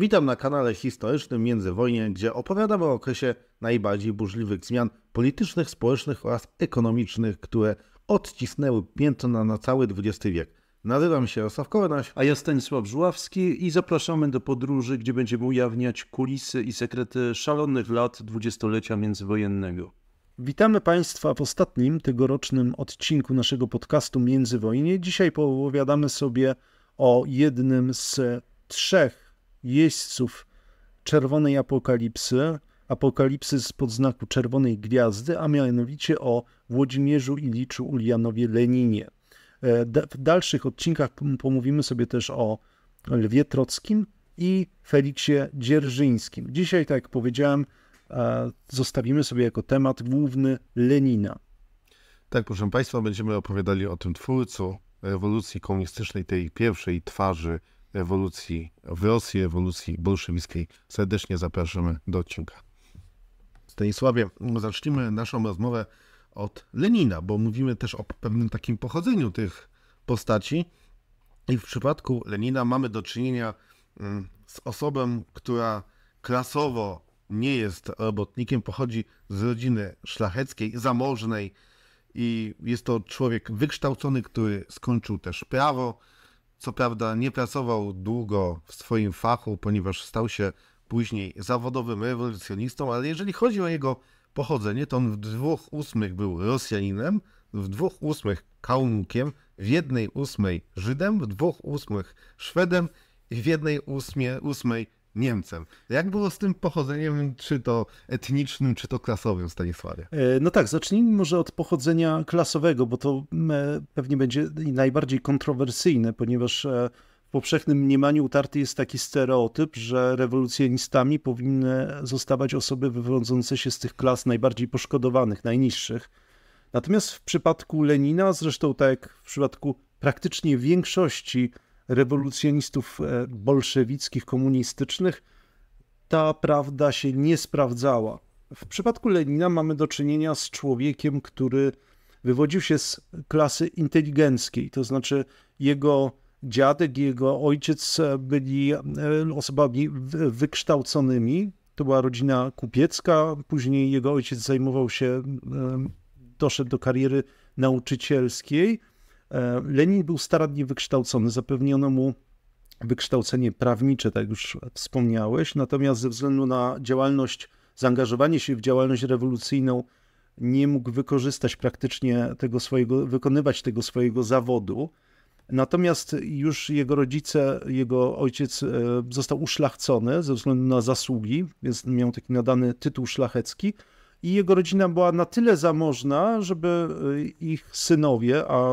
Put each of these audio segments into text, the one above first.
Witam na kanale historycznym Międzywojnie, gdzie opowiadamy o okresie najbardziej burzliwych zmian politycznych, społecznych oraz ekonomicznych, które odcisnęły piętna na cały XX wiek. Nazywam się Rosław Kolenaś. A ja Stanisław Żuławski i zapraszamy do podróży, gdzie będziemy ujawniać kulisy i sekrety szalonych lat dwudziestolecia międzywojennego. Witamy Państwa w ostatnim tegorocznym odcinku naszego podcastu Międzywojnie. Dzisiaj opowiadamy sobie o jednym z trzech jeźdźców czerwonej apokalipsy, apokalipsy spod znaku czerwonej gwiazdy, a mianowicie o Włodzimierzu Iliczu Ulianowie Leninie. E, w dalszych odcinkach pomówimy sobie też o Lwie Trockim i Feliksie Dzierżyńskim. Dzisiaj, tak jak powiedziałem, e, zostawimy sobie jako temat główny Lenina. Tak, proszę Państwa, będziemy opowiadali o tym twórcu rewolucji komunistycznej, tej pierwszej twarzy ewolucji, w Rosji, ewolucji bolszewickiej. Serdecznie zapraszamy do odcinka. Stanisławie, zacznijmy naszą rozmowę od Lenina, bo mówimy też o pewnym takim pochodzeniu tych postaci. I w przypadku Lenina mamy do czynienia mm, z osobą, która klasowo nie jest robotnikiem, pochodzi z rodziny szlacheckiej, zamożnej i jest to człowiek wykształcony, który skończył też prawo, co prawda nie pracował długo w swoim fachu, ponieważ stał się później zawodowym rewolucjonistą, ale jeżeli chodzi o jego pochodzenie, to on w dwóch ósmych był Rosjaninem, w dwóch ósmych Kałmukiem, w jednej ósmej Żydem, w dwóch ósmych Szwedem i w jednej ósmie, ósmej Niemcem. Jak było z tym pochodzeniem, czy to etnicznym, czy to klasowym, Stanisławie? E, no tak, zacznijmy może od pochodzenia klasowego, bo to pewnie będzie najbardziej kontrowersyjne, ponieważ e, w powszechnym mniemaniu utarty jest taki stereotyp, że rewolucjonistami powinny zostawać osoby wywodzące się z tych klas najbardziej poszkodowanych, najniższych. Natomiast w przypadku Lenina, zresztą tak jak w przypadku praktycznie większości rewolucjonistów e, bolszewickich, komunistycznych, ta prawda się nie sprawdzała. W przypadku Lenina mamy do czynienia z człowiekiem, który wywodził się z klasy inteligenckiej, to znaczy jego dziadek i jego ojciec byli e, osobami wykształconymi. To była rodzina kupiecka, później jego ojciec zajmował się, e, doszedł do kariery nauczycielskiej E, Lenin był starannie wykształcony, zapewniono mu wykształcenie prawnicze, tak już wspomniałeś, natomiast ze względu na działalność, zaangażowanie się w działalność rewolucyjną, nie mógł wykorzystać praktycznie tego swojego, wykonywać tego swojego zawodu. Natomiast już jego rodzice, jego ojciec e, został uszlachcony ze względu na zasługi, więc miał taki nadany tytuł szlachecki i jego rodzina była na tyle zamożna, żeby y, ich synowie, a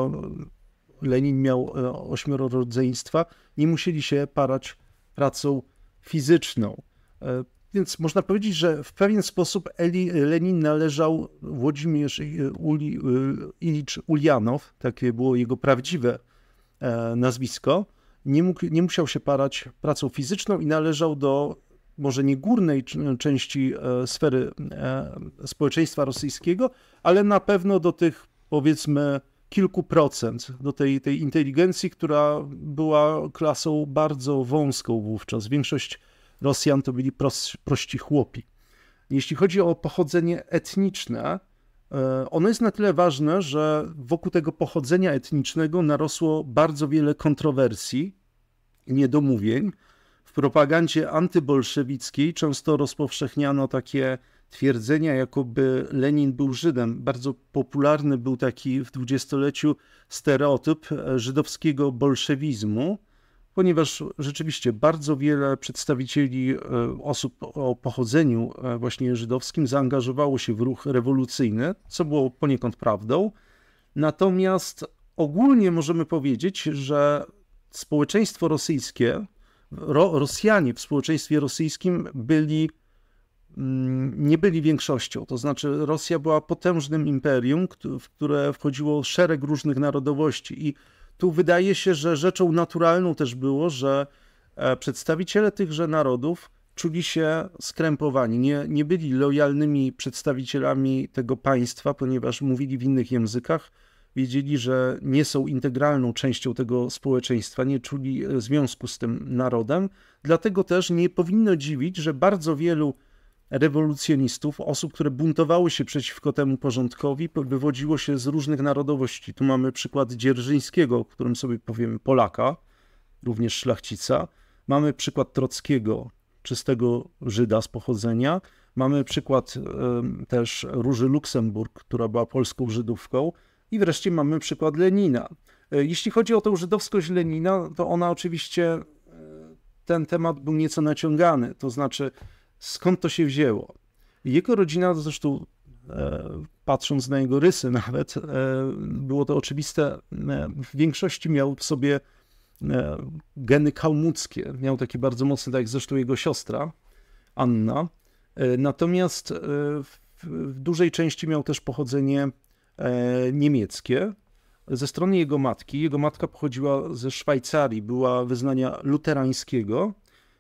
Lenin miał e, ośmioro rodzeństwa, nie musieli się parać pracą fizyczną. E, więc można powiedzieć, że w pewien sposób Eli, Lenin należał Włodzimierz y, Uli, y, Ilicz Ulianow, takie było jego prawdziwe e, nazwisko, nie, mógł, nie musiał się parać pracą fizyczną i należał do może nie górnej części e, sfery e, społeczeństwa rosyjskiego, ale na pewno do tych powiedzmy kilku procent, do tej, tej inteligencji, która była klasą bardzo wąską wówczas. Większość Rosjan to byli prości chłopi. Jeśli chodzi o pochodzenie etniczne, e, ono jest na tyle ważne, że wokół tego pochodzenia etnicznego narosło bardzo wiele kontrowersji, niedomówień propagandzie antybolszewickiej często rozpowszechniano takie twierdzenia, jakoby Lenin był Żydem. Bardzo popularny był taki w dwudziestoleciu stereotyp e, żydowskiego bolszewizmu, ponieważ rzeczywiście bardzo wiele przedstawicieli e, osób o pochodzeniu e, właśnie żydowskim zaangażowało się w ruch rewolucyjny, co było poniekąd prawdą. Natomiast ogólnie możemy powiedzieć, że społeczeństwo rosyjskie Ro, Rosjanie w społeczeństwie rosyjskim byli mm, nie byli większością. To znaczy, Rosja była potężnym imperium, w które wchodziło szereg różnych narodowości. I tu wydaje się, że rzeczą naturalną też było, że e, przedstawiciele tychże narodów czuli się skrępowani, nie, nie byli lojalnymi przedstawicielami tego państwa, ponieważ mówili w innych językach wiedzieli, że nie są integralną częścią tego społeczeństwa, nie czuli e, związku z tym narodem. Dlatego też nie powinno dziwić, że bardzo wielu rewolucjonistów, osób, które buntowały się przeciwko temu porządkowi, wywodziło się z różnych narodowości. Tu mamy przykład Dzierżyńskiego, o którym sobie powiemy Polaka, również szlachcica. Mamy przykład Trockiego, czystego Żyda z pochodzenia. Mamy przykład y, też Róży Luksemburg, która była polską Żydówką. I wreszcie mamy przykład Lenina. E, jeśli chodzi o tę żydowskość Lenina, to ona oczywiście, e, ten temat był nieco naciągany, to znaczy skąd to się wzięło. Jego rodzina, zresztą e, patrząc na jego rysy nawet, było to oczywiste, w większości miał w sobie geny kalmuckie. Miał takie bardzo mocne, tak jak zresztą jego siostra, Anna. Natomiast w dużej części miał też pochodzenie E, niemieckie ze strony jego matki. Jego matka pochodziła ze Szwajcarii, była wyznania luterańskiego.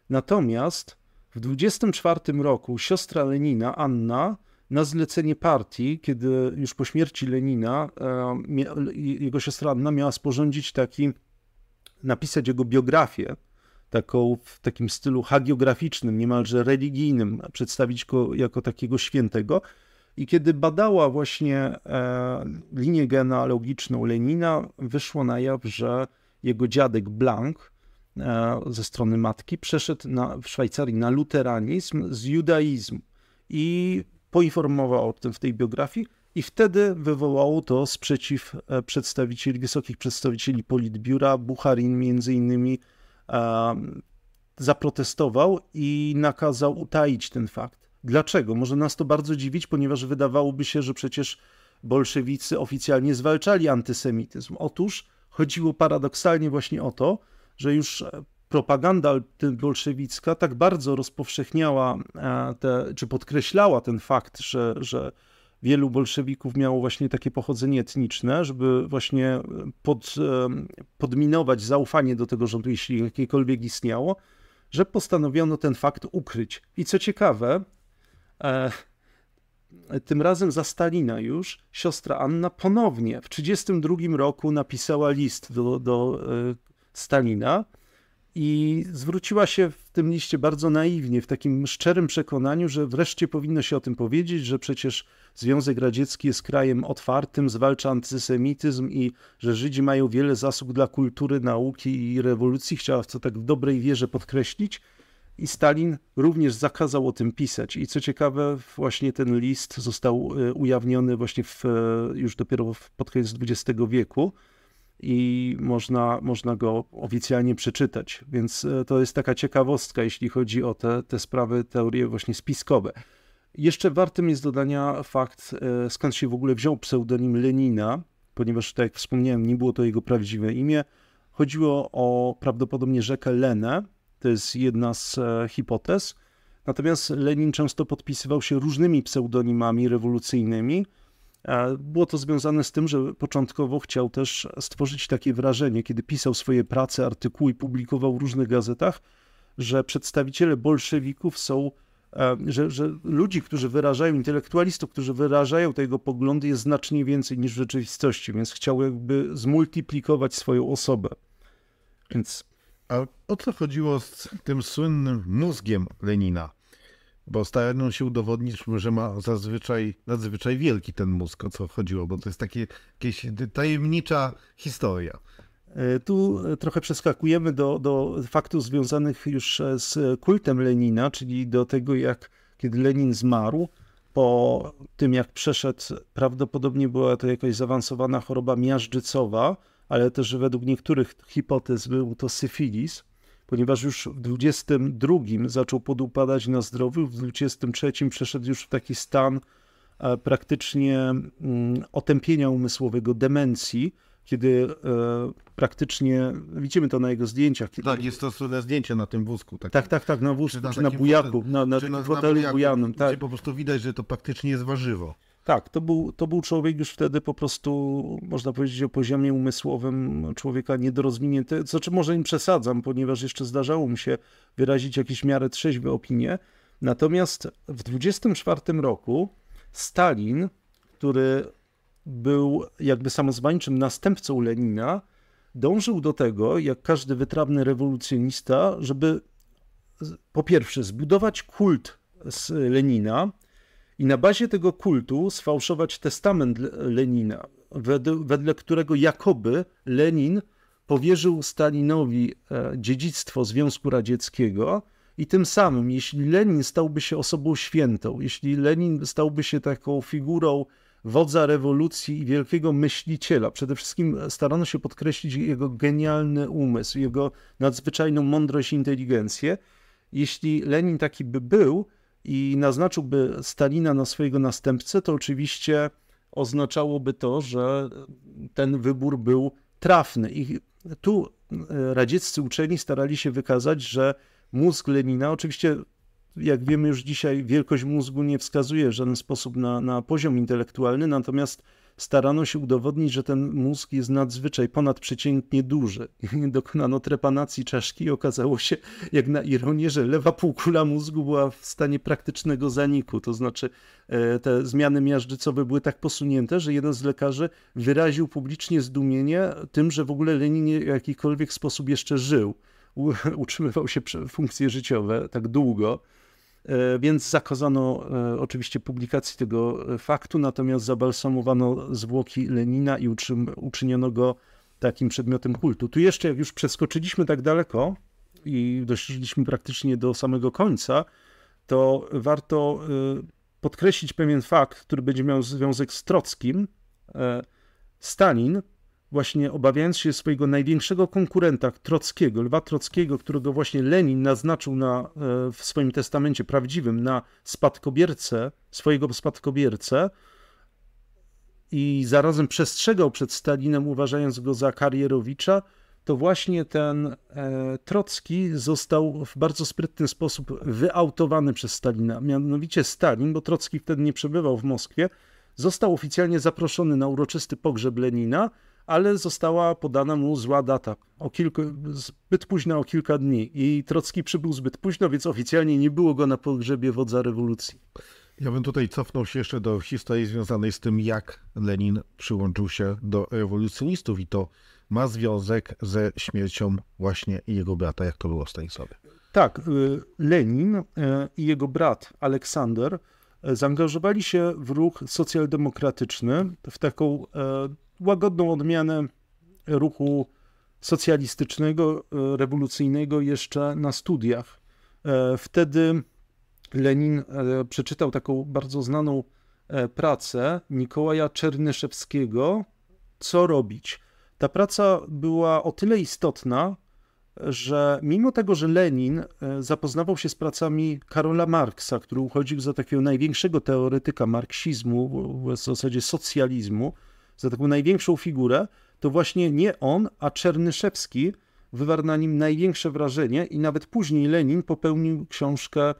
Natomiast w 24 roku siostra Lenina, Anna, na zlecenie partii, kiedy już po śmierci Lenina, e, jego siostra Anna miała sporządzić taki, napisać jego biografię, taką w takim stylu hagiograficznym, niemalże religijnym, przedstawić go jako takiego świętego. I kiedy badała właśnie e, linię genealogiczną Lenina, wyszło na jaw, że jego dziadek Blanc e, ze strony matki przeszedł na, w Szwajcarii na luteranizm z judaizmu i poinformował o tym w tej biografii. I wtedy wywołało to sprzeciw e, przedstawicieli, wysokich przedstawicieli Politbiura. Bucharin między innymi zaprotestował i nakazał utaić ten fakt. Dlaczego? Może nas to bardzo dziwić, ponieważ wydawałoby się, że przecież bolszewicy oficjalnie zwalczali antysemityzm. Otóż chodziło paradoksalnie właśnie o to, że już e, propaganda bolszewicka tak bardzo rozpowszechniała e, te, czy podkreślała ten fakt, że, że wielu bolszewików miało właśnie takie pochodzenie etniczne, żeby właśnie e, pod, podminować zaufanie do tego rządu, jeśli jakiekolwiek istniało, że postanowiono ten fakt ukryć. I co ciekawe, E, tym razem za Stalina już, siostra Anna ponownie w 1932 roku napisała list do, do e, Stalina i zwróciła się w tym liście bardzo naiwnie, w takim szczerym przekonaniu, że wreszcie powinno się o tym powiedzieć, że przecież Związek Radziecki jest krajem otwartym, zwalcza antysemityzm i że Żydzi mają wiele zasług dla kultury, nauki i rewolucji. Chciała w co tak w dobrej wierze podkreślić. I Stalin również zakazał o tym pisać. I co ciekawe, właśnie ten list został e, ujawniony właśnie w, e, już dopiero pod koniec XX wieku i można, można go oficjalnie przeczytać. Więc e, to jest taka ciekawostka, jeśli chodzi o te, te sprawy, teorie właśnie spiskowe. Jeszcze wartym jest dodania fakt, skąd się w ogóle wziął pseudonim Lenina, ponieważ, tak jak wspomniałem, nie było to jego prawdziwe imię. Chodziło o prawdopodobnie rzekę Lenę, to jest jedna z e, hipotez. Natomiast Lenin często podpisywał się różnymi pseudonimami rewolucyjnymi. E, było to związane z tym, że początkowo chciał też stworzyć takie wrażenie, kiedy pisał swoje prace, artykuły i publikował w różnych gazetach, że przedstawiciele bolszewików są, e, że, że ludzi, którzy wyrażają, intelektualistów, którzy wyrażają te jego poglądy, jest znacznie więcej niż w rzeczywistości, więc chciał jakby zmultiplikować swoją osobę. Więc a o co chodziło z tym słynnym mózgiem Lenina? Bo starano się udowodnić, że ma zazwyczaj, nadzwyczaj wielki ten mózg, o co chodziło, bo to jest takie, tajemnicza historia. E, tu trochę przeskakujemy do, do faktów związanych już e, z kultem Lenina, czyli do tego, jak kiedy Lenin zmarł, po tym jak przeszedł, prawdopodobnie była to jakaś zaawansowana choroba miażdżycowa, ale też według niektórych hipotez był to syfilis, ponieważ już w 22 zaczął podupadać na zdrowiu, w 23 przeszedł już w taki stan e, praktycznie mm, otępienia umysłowego, demencji, kiedy e, praktycznie, widzimy to na jego zdjęciach. Kiedy... Tak, jest to słynne zdjęcie na tym wózku. Tak, tak, tak, na wózku, czy na, czy na bujaku, fotel, na, na, czy na, na bujanym. Tak. Gdzie po prostu widać, że to praktycznie jest warzywo. Tak, to był, to był człowiek już wtedy po prostu, można powiedzieć, o poziomie umysłowym człowieka niedorozwinięty. Znaczy, może im przesadzam, ponieważ jeszcze zdarzało mu się wyrazić jakieś miarę trzeźwe opinie. Natomiast w 24 roku Stalin, który był jakby samozwańczym następcą Lenina, dążył do tego, jak każdy wytrawny rewolucjonista, żeby po pierwsze zbudować kult z Lenina, i na bazie tego kultu sfałszować testament Lenina, wedle którego jakoby Lenin powierzył Stalinowi e, dziedzictwo Związku Radzieckiego i tym samym, jeśli Lenin stałby się osobą świętą, jeśli Lenin stałby się taką figurą wodza rewolucji i wielkiego myśliciela, przede wszystkim starano się podkreślić jego genialny umysł, jego nadzwyczajną mądrość i inteligencję, jeśli Lenin taki by był, i naznaczyłby Stalina na swojego następcę, to oczywiście oznaczałoby to, że ten wybór był trafny. I tu e, radzieccy uczeni starali się wykazać, że mózg Lenina, oczywiście jak wiemy już dzisiaj, wielkość mózgu nie wskazuje w żaden sposób na, na poziom intelektualny, natomiast starano się udowodnić, że ten mózg jest nadzwyczaj ponadprzeciętnie duży. Dokonano trepanacji czaszki i okazało się, jak na ironię, że lewa półkula mózgu była w stanie praktycznego zaniku. To znaczy e, te zmiany miażdżycowe były tak posunięte, że jeden z lekarzy wyraził publicznie zdumienie tym, że w ogóle Lenin w jakikolwiek sposób jeszcze żył utrzymywał się funkcje życiowe tak długo. E, więc zakazano e, oczywiście publikacji tego e, faktu, natomiast zabalsamowano zwłoki Lenina i uczyniono go takim przedmiotem kultu. Tu jeszcze, jak już przeskoczyliśmy tak daleko i doszliśmy praktycznie do samego końca, to warto podkreślić pewien fakt, który będzie miał związek z Trockim. Stalin właśnie obawiając się swojego największego konkurenta Trockiego, Lwa Trockiego, którego właśnie Lenin naznaczył na, e, w swoim testamencie prawdziwym na spadkobiercę, swojego spadkobiercę i zarazem przestrzegał przed Stalinem, uważając go za karierowicza, to właśnie ten e, Trocki został w bardzo sprytny sposób wyautowany przez Stalina. Mianowicie Stalin, bo Trocki wtedy nie przebywał w Moskwie, został oficjalnie zaproszony na uroczysty pogrzeb Lenina, ale została podana mu zła data, o kilku, zbyt późno o kilka dni. I Trocki przybył zbyt późno, więc oficjalnie nie było go na pogrzebie wodza rewolucji. Ja bym tutaj cofnął się jeszcze do historii związanej z tym, jak Lenin przyłączył się do rewolucjonistów i to ma związek ze śmiercią właśnie jego brata, jak to było w Stanisławie. Tak, y, Lenin y, i jego brat Aleksander Zaangażowali się w ruch socjaldemokratyczny, w taką e, łagodną odmianę ruchu socjalistycznego, e, rewolucyjnego jeszcze na studiach. E, wtedy Lenin przeczytał taką bardzo znaną pracę Nikołaja Czernyszewskiego Co robić? Ta praca była o tyle istotna, że mimo tego, że Lenin e, zapoznawał się z pracami Karola Marksa, który uchodził za takiego największego teoretyka marksizmu, w zasadzie socjalizmu, za taką największą figurę, to właśnie nie on, a Czernyszewski wywarł na nim największe wrażenie i nawet później Lenin popełnił książkę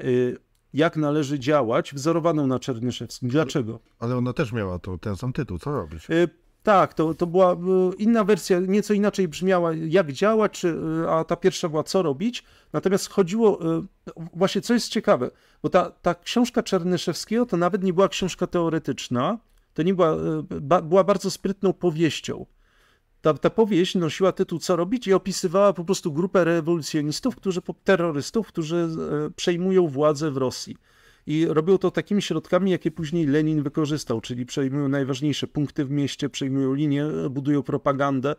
y, jak należy działać, wzorowaną na Czernyszewskim. Dlaczego? Ale ona też miała to, ten sam tytuł, co robić? Y, tak, to, to była e, inna wersja, nieco inaczej brzmiała, jak działa, czy, e, a ta pierwsza była co robić. Natomiast chodziło, e, właśnie co jest ciekawe, bo ta, ta książka Czernyszewskiego to nawet nie była książka teoretyczna, to nie była, była bardzo sprytną powieścią. Ta, ta powieść nosiła tytuł Co robić i opisywała po prostu grupę rewolucjonistów, którzy, terrorystów, którzy przejmują władzę w Rosji i robią to takimi środkami, jakie później Lenin wykorzystał, czyli przejmują najważniejsze punkty w mieście, przejmują linie, budują propagandę.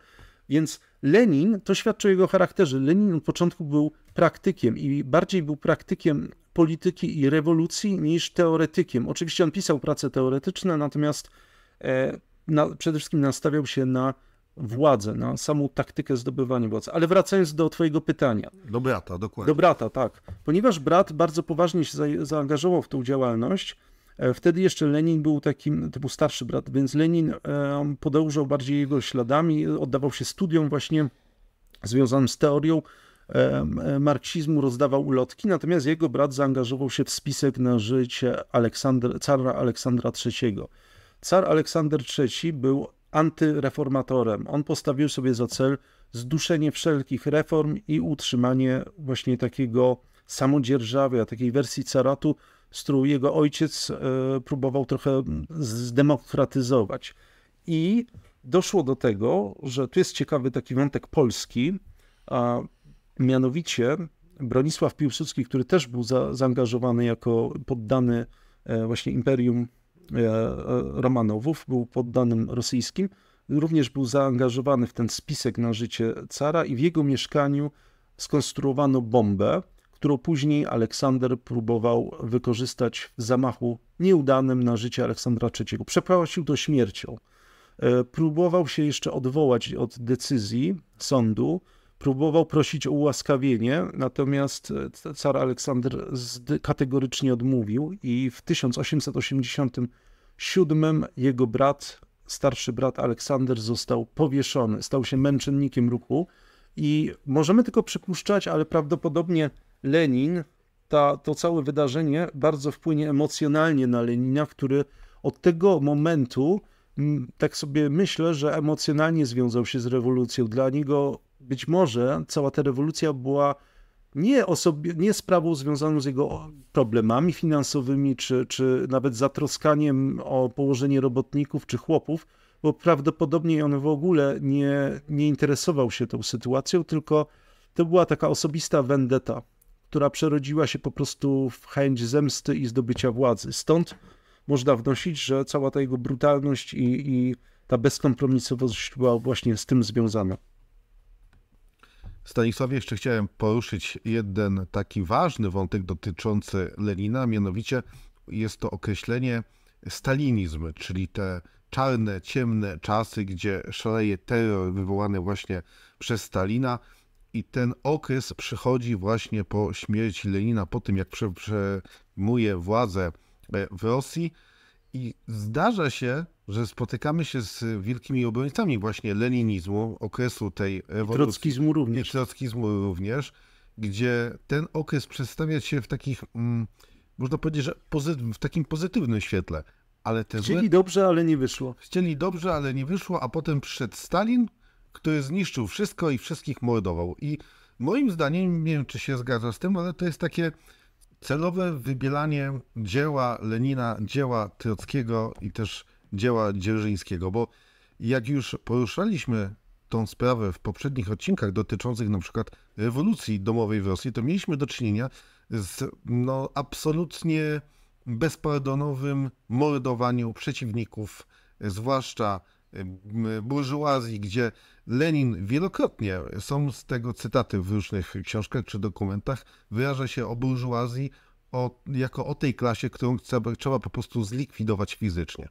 Więc Lenin, to świadczy o jego charakterze, Lenin od początku był praktykiem i bardziej był praktykiem polityki i rewolucji niż teoretykiem. Oczywiście on pisał prace teoretyczne, natomiast e, na, przede wszystkim nastawiał się na władzę, na samą taktykę zdobywania władzy. Ale wracając do Twojego pytania. Do brata, dokładnie. Do brata, tak. Ponieważ brat bardzo poważnie się zaangażował w tą działalność, e, Wtedy jeszcze Lenin był takim, to był starszy brat, więc Lenin e, podążał bardziej jego śladami, oddawał się studiom właśnie związanym z teorią e, marksizmu, rozdawał ulotki, natomiast jego brat zaangażował się w spisek na życie Aleksander, cara Aleksandra III. Car Aleksander III był antyreformatorem. On postawił sobie za cel zduszenie wszelkich reform i utrzymanie właśnie takiego samodzierżawia, takiej wersji caratu, z którą jego ojciec e, próbował trochę zdemokratyzować. I doszło do tego, że tu jest ciekawy taki wątek polski, a mianowicie Bronisław Piłsudski, który też był za, zaangażowany jako poddany e, właśnie imperium E, e, Romanowów był poddanym rosyjskim, również był zaangażowany w ten spisek na życie cara i w jego mieszkaniu skonstruowano bombę, którą później Aleksander próbował wykorzystać w zamachu nieudanym na życie Aleksandra III. Przeprowadził to śmiercią. E, próbował się jeszcze odwołać od decyzji sądu, próbował prosić o ułaskawienie, natomiast e, car Aleksander kategorycznie odmówił i w 1887 jego brat, starszy brat Aleksander został powieszony, stał się męczennikiem ruchu i możemy tylko przypuszczać, ale prawdopodobnie Lenin, ta, to całe wydarzenie bardzo wpłynie emocjonalnie na Lenina, który od tego momentu tak sobie myślę, że emocjonalnie związał się z rewolucją. Dla niego być może cała ta rewolucja była nie, osobie, nie sprawą związaną z jego problemami finansowymi, czy, czy nawet zatroskaniem o położenie robotników czy chłopów, bo prawdopodobnie on w ogóle nie, nie interesował się tą sytuacją, tylko to była taka osobista vendetta, która przerodziła się po prostu w chęć zemsty i zdobycia władzy. Stąd można wnosić, że cała ta jego brutalność i, i ta bezkompromisowość była właśnie z tym związana. Stanisławie, jeszcze chciałem poruszyć jeden taki ważny wątek dotyczący Lenina, mianowicie jest to określenie stalinizm, czyli te czarne, ciemne czasy, gdzie szaleje terror wywołany właśnie przez Stalina. I ten okres przychodzi właśnie po śmierci Lenina, po tym jak przejmuje władzę e, w Rosji. I zdarza się, że spotykamy się z wielkimi obrońcami właśnie leninizmu, okresu tej ewolucji. trockizmu również. I trockizmu również, gdzie ten okres przedstawia się w takich, mm, można powiedzieć, że w takim pozytywnym świetle. Ale te Chcieli złe... dobrze, ale nie wyszło. Chcieli dobrze, ale nie wyszło, a potem przed Stalin, który zniszczył wszystko i wszystkich mordował. I moim zdaniem, nie wiem czy się zgadza z tym, ale to jest takie celowe wybielanie dzieła Lenina, dzieła Trockiego i też dzieła Dzierżyńskiego, bo jak już poruszaliśmy tą sprawę w poprzednich odcinkach dotyczących na przykład rewolucji domowej w Rosji, to mieliśmy do czynienia z no, absolutnie bezpardonowym mordowaniu przeciwników, zwłaszcza burżuazji, gdzie Lenin wielokrotnie, są z tego cytaty w różnych książkach czy dokumentach, wyraża się o burżuazji o, jako o tej klasie, którą trzeba, trzeba po prostu zlikwidować fizycznie.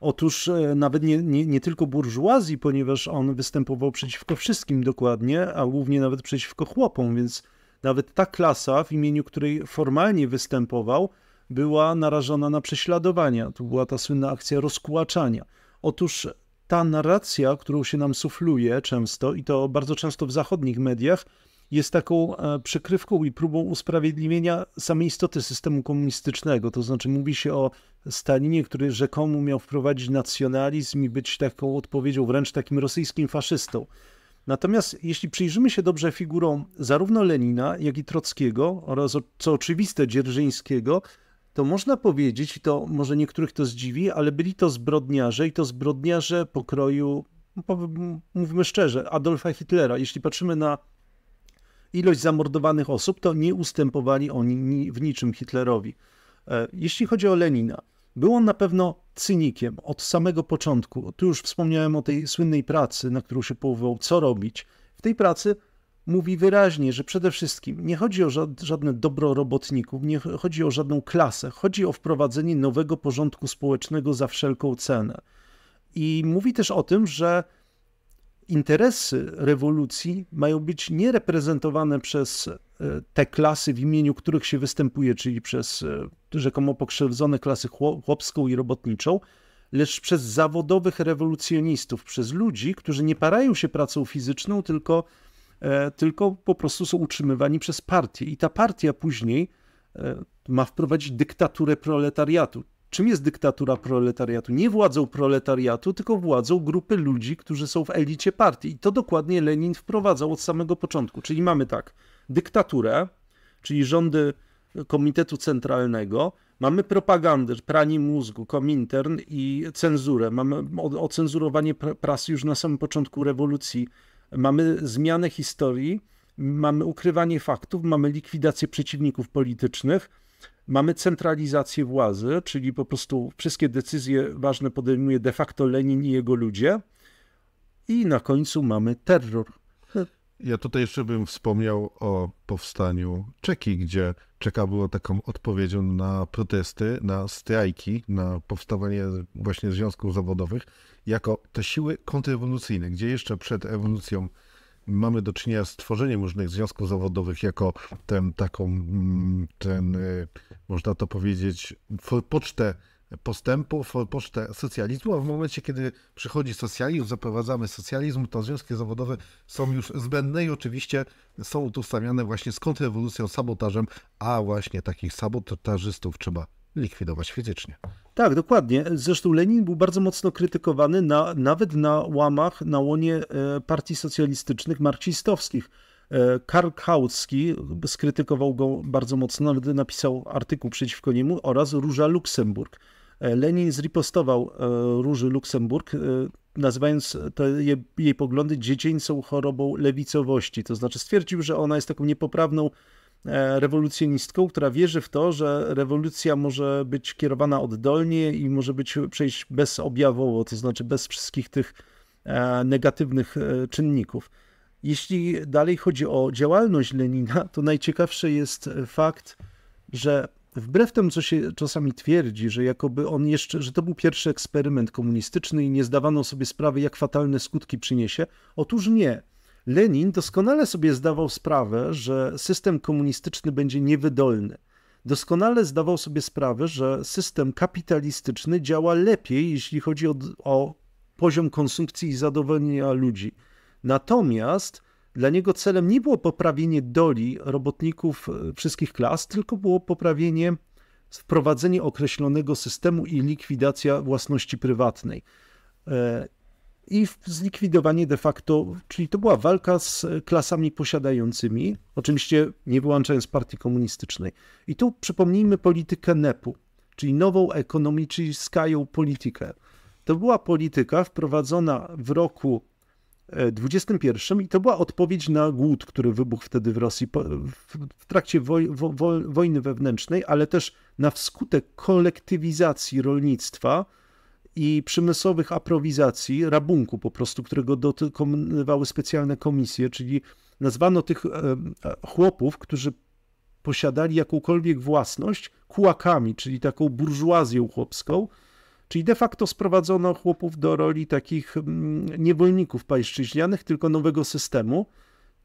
Otóż e, nawet nie, nie, nie, tylko burżuazji, ponieważ on występował przeciwko wszystkim dokładnie, a głównie nawet przeciwko chłopom, więc nawet ta klasa, w imieniu której formalnie występował, była narażona na prześladowania. To była ta słynna akcja rozkłaczania. Otóż ta narracja, którą się nam sufluje często, i to bardzo często w zachodnich mediach, jest taką e, przykrywką i próbą usprawiedliwienia samej istoty systemu komunistycznego. To znaczy mówi się o Stalinie, który rzekomo miał wprowadzić nacjonalizm i być taką odpowiedzią, wręcz takim rosyjskim faszystą. Natomiast jeśli przyjrzymy się dobrze figurom zarówno Lenina, jak i Trockiego oraz, co oczywiste, Dzierżyńskiego, to można powiedzieć, i to może niektórych to zdziwi, ale byli to zbrodniarze i to zbrodniarze pokroju, no, mówmy szczerze, Adolfa Hitlera. Jeśli patrzymy na ilość zamordowanych osób, to nie ustępowali oni w niczym Hitlerowi. E, jeśli chodzi o Lenina, był on na pewno cynikiem od samego początku. Tu już wspomniałem o tej słynnej pracy, na którą się powoływał, co robić. W tej pracy mówi wyraźnie, że przede wszystkim nie chodzi o żadne dobro robotników, nie chodzi o żadną klasę, chodzi o wprowadzenie nowego porządku społecznego za wszelką cenę. I mówi też o tym, że interesy rewolucji mają być nie reprezentowane przez e, te klasy, w imieniu których się występuje, czyli przez e, rzekomo pokrzywdzone klasy chłopską i robotniczą, lecz przez zawodowych rewolucjonistów, przez ludzi, którzy nie parają się pracą fizyczną, tylko, e, tylko po prostu są utrzymywani przez partię. I ta partia później ma wprowadzić dyktaturę proletariatu, Czym jest dyktatura proletariatu? Nie władzą proletariatu, tylko władzą grupy ludzi, którzy są w elicie partii. I to dokładnie Lenin wprowadzał od samego początku. Czyli mamy tak, dyktaturę, czyli rządy Komitetu Centralnego, mamy propagandę, pranie mózgu, komintern i cenzurę, mamy ocenzurowanie prasy już na samym początku rewolucji, mamy zmianę historii, mamy ukrywanie faktów, mamy likwidację przeciwników politycznych, Mamy centralizację władzy, czyli po prostu wszystkie decyzje ważne podejmuje de facto Lenin i jego ludzie. I na końcu mamy terror. Ja tutaj jeszcze bym wspomniał o powstaniu Czeki, gdzie Czeka było taką odpowiedzią na protesty, na strajki, na powstawanie właśnie związków zawodowych, jako te siły kontrrewolucyjne, gdzie jeszcze przed ewolucją mamy do czynienia z tworzeniem różnych związków zawodowych jako ten, taką, mm, ten, y, można to powiedzieć, pocztę postępu, pocztę socjalizmu, a w momencie, kiedy przychodzi socjalizm, zaprowadzamy socjalizm, to związki zawodowe są już zbędne i oczywiście są utożsamiane właśnie z kontrrewolucją, sabotażem, a właśnie takich sabotażystów trzeba likwidować fizycznie. Tak, dokładnie. Zresztą Lenin był bardzo mocno krytykowany na, nawet na łamach, na łonie e, partii socjalistycznych marksistowskich. E, Karl Kautsky skrytykował go bardzo mocno, nawet napisał artykuł przeciwko niemu oraz Róża Luksemburg. E, Lenin zripostował Róży Luksemburg, nazywając te jej poglądy dziecięcą chorobą lewicowości. To znaczy stwierdził, że ona jest taką niepoprawną E, rewolucjonistką, która wierzy w to, że rewolucja może być kierowana oddolnie i może być przejść bezobjawowo, to znaczy bez wszystkich tych e, negatywnych e, czynników. Jeśli dalej chodzi o działalność Lenina, to najciekawszy jest fakt, że wbrew temu, co się czasami twierdzi, że jakoby on jeszcze, że to był pierwszy eksperyment komunistyczny i nie zdawano sobie sprawy, jak fatalne skutki przyniesie, otóż nie. Lenin doskonale sobie zdawał sprawę, że system komunistyczny będzie niewydolny. Doskonale zdawał sobie sprawę, że system kapitalistyczny działa lepiej, jeśli chodzi o, o poziom konsumpcji i zadowolenia ludzi. Natomiast dla niego celem nie było poprawienie doli robotników e, wszystkich klas, tylko było poprawienie, wprowadzenie określonego systemu i likwidacja własności prywatnej. E, i zlikwidowanie de facto, czyli to była walka z klasami posiadającymi, oczywiście nie wyłączając partii komunistycznej. I tu przypomnijmy politykę NEP-u, czyli nową ekonomiczną politykę. To była polityka wprowadzona w roku 21 e, i to była odpowiedź na głód, który wybuchł wtedy w Rosji w trakcie woj, wo, wojny wewnętrznej, ale też na wskutek kolektywizacji rolnictwa, i przemysłowych aprowizacji, rabunku po prostu, którego dokonywały specjalne komisje, czyli nazwano tych e, e, chłopów, którzy posiadali jakąkolwiek własność, kułakami, czyli taką burżuazję chłopską, Czyli de facto sprowadzono chłopów do roli takich mm, niewolników pańszczyźnianych, tylko nowego systemu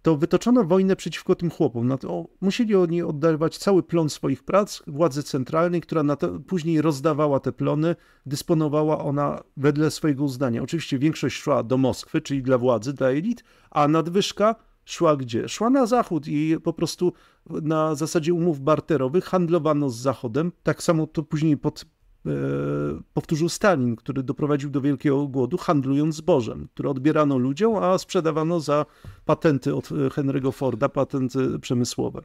to wytoczono wojnę przeciwko tym chłopom. No musieli oni oddawać cały plon swoich prac władzy centralnej, która to, później rozdawała te plony, dysponowała ona wedle swojego uznania. Oczywiście większość szła do Moskwy, czyli dla władzy, dla elit, a nadwyżka szła gdzie? Szła na zachód i po prostu na zasadzie umów barterowych handlowano z zachodem. Tak samo to później pod E, powtórzył Stalin, który doprowadził do wielkiego głodu, handlując zbożem, które odbierano ludziom, a sprzedawano za patenty od Henry'ego Forda, patenty przemysłowe.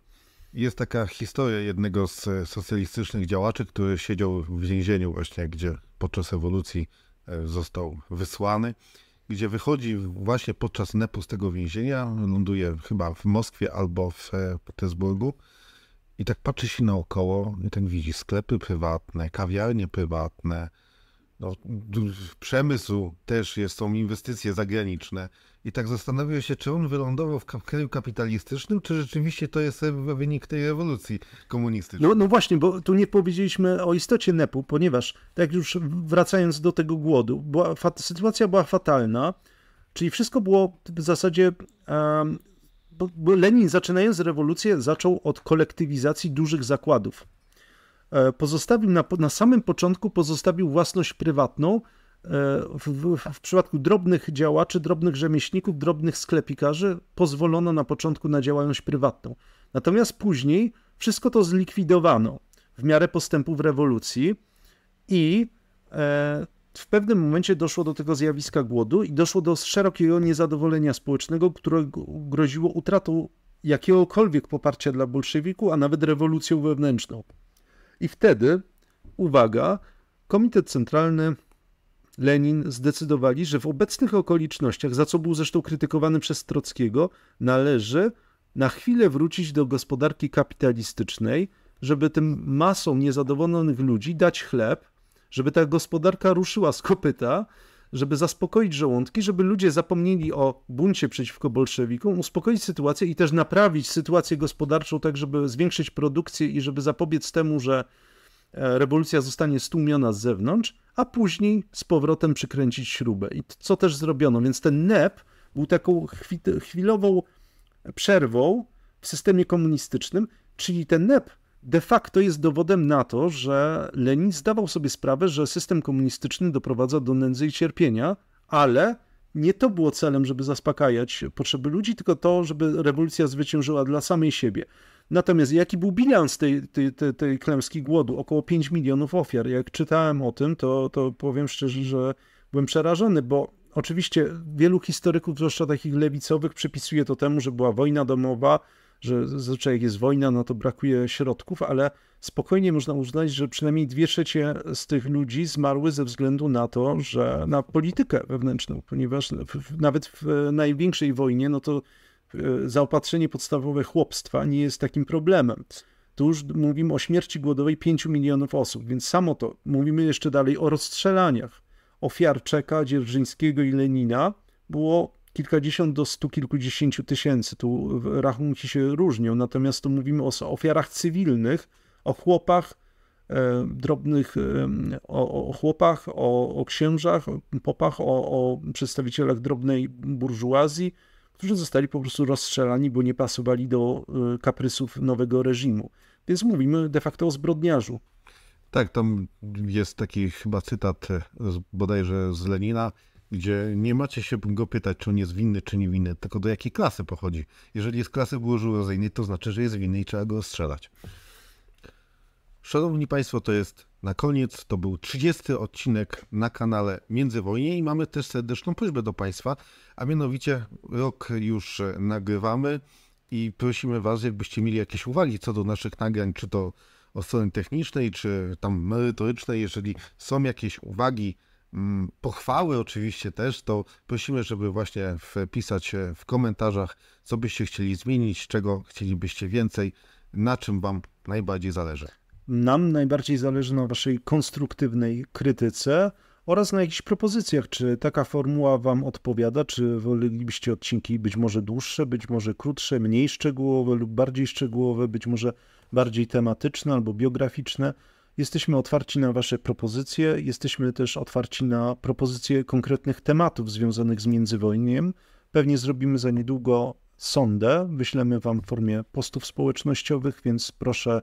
Jest taka historia jednego z socjalistycznych działaczy, który siedział w więzieniu właśnie, gdzie podczas ewolucji e, został wysłany, gdzie wychodzi właśnie podczas nepu z tego więzienia, ląduje chyba w Moskwie albo w e, Petersburgu i tak patrzy się naokoło i tak widzi sklepy prywatne, kawiarnie prywatne, no, przemysł też jest, są inwestycje zagraniczne. I tak zastanawia się, czy on wylądował w kraju kapitalistycznym, czy rzeczywiście to jest wynik tej rewolucji komunistycznej. No, no właśnie, bo tu nie powiedzieliśmy o istocie NEP-u, ponieważ tak już wracając do tego głodu, była, sytuacja była fatalna, czyli wszystko było w zasadzie um, bo Lenin zaczynając rewolucję zaczął od kolektywizacji dużych zakładów. E, pozostawił na, na samym początku pozostawił własność prywatną, e, w, w, w, przypadku drobnych działaczy, drobnych rzemieślników, drobnych sklepikarzy pozwolono na początku na działalność prywatną. Natomiast później wszystko to zlikwidowano w miarę postępów rewolucji i e, w pewnym momencie doszło do tego zjawiska głodu i doszło do szerokiego niezadowolenia społecznego, które groziło utratą jakiegokolwiek poparcia dla bolszewiku, a nawet rewolucją wewnętrzną. I wtedy, uwaga, Komitet Centralny Lenin zdecydowali, że w obecnych okolicznościach, za co był zresztą krytykowany przez Trockiego, należy na chwilę wrócić do gospodarki kapitalistycznej, żeby tym masom niezadowolonych ludzi dać chleb, żeby ta gospodarka ruszyła z kopyta, żeby zaspokoić żołądki, żeby ludzie zapomnieli o buncie przeciwko bolszewikom, uspokoić sytuację i też naprawić sytuację gospodarczą, tak żeby zwiększyć produkcję i żeby zapobiec temu, że e, rewolucja zostanie stłumiona z zewnątrz, a później z powrotem przykręcić śrubę. I co też zrobiono? Więc ten NEP był taką chwilową przerwą w systemie komunistycznym, czyli ten NEP de facto jest dowodem na to, że Lenin zdawał sobie sprawę, że system komunistyczny doprowadza do nędzy i cierpienia, ale nie to było celem, żeby zaspokajać potrzeby ludzi, tylko to, żeby rewolucja zwyciężyła dla samej siebie. Natomiast jaki był bilans tej, tej, tej, tej klęski głodu? Około 5 milionów ofiar. Jak czytałem o tym, to, to powiem szczerze, że byłem przerażony, bo oczywiście wielu historyków, zwłaszcza takich lewicowych, przypisuje to temu, że była wojna domowa, że zazwyczaj jak jest wojna, no to brakuje środków, ale spokojnie można uznać, że przynajmniej dwie trzecie z tych ludzi zmarły ze względu na to, że na politykę wewnętrzną, ponieważ w, nawet w największej wojnie, no to e, zaopatrzenie podstawowe chłopstwa nie jest takim problemem. Tu już mówimy o śmierci głodowej 5 milionów osób, więc samo to. Mówimy jeszcze dalej o rozstrzelaniach. Ofiar Czeka, Dzierżyńskiego i Lenina było kilkadziesiąt do stu kilkudziesięciu tysięcy. Tu rachunki się różnią, natomiast tu mówimy o ofiarach cywilnych, o chłopach, e, drobnych, e, o, o, chłopach, o, o księżach, popach, o, o przedstawicielach drobnej burżuazji, którzy zostali po prostu rozstrzelani, bo nie pasowali do e, kaprysów nowego reżimu. Więc mówimy de facto o zbrodniarzu. Tak, tam jest taki chyba cytat bodajże z Lenina, gdzie nie macie się go pytać, czy on jest winny, czy niewinny, tylko do jakiej klasy pochodzi. Jeżeli jest klasy burżuazyjnej, to znaczy, że jest winny i trzeba go strzelać. Szanowni Państwo, to jest na koniec. To był 30 odcinek na kanale Międzywojnie i mamy też serdeczną prośbę do Państwa, a mianowicie rok już nagrywamy i prosimy Was, jakbyście mieli jakieś uwagi co do naszych nagrań, czy to o strony technicznej, czy tam merytorycznej, jeżeli są jakieś uwagi, Mm, pochwały oczywiście też, to prosimy, żeby właśnie wpisać e, w komentarzach, co byście chcieli zmienić, czego chcielibyście więcej, na czym Wam najbardziej zależy. Nam najbardziej zależy na Waszej konstruktywnej krytyce oraz na jakichś propozycjach, czy taka formuła Wam odpowiada, czy wolelibyście odcinki być może dłuższe, być może krótsze, mniej szczegółowe lub bardziej szczegółowe, być może bardziej tematyczne albo biograficzne. Jesteśmy otwarci na Wasze propozycje, jesteśmy też otwarci na propozycje konkretnych tematów związanych z międzywojniem. Pewnie zrobimy za niedługo sondę, wyślemy Wam w formie postów społecznościowych, więc proszę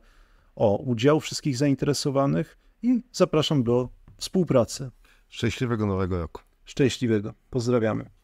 o udział wszystkich zainteresowanych i zapraszam do współpracy. Szczęśliwego Nowego Roku. Szczęśliwego. Pozdrawiamy.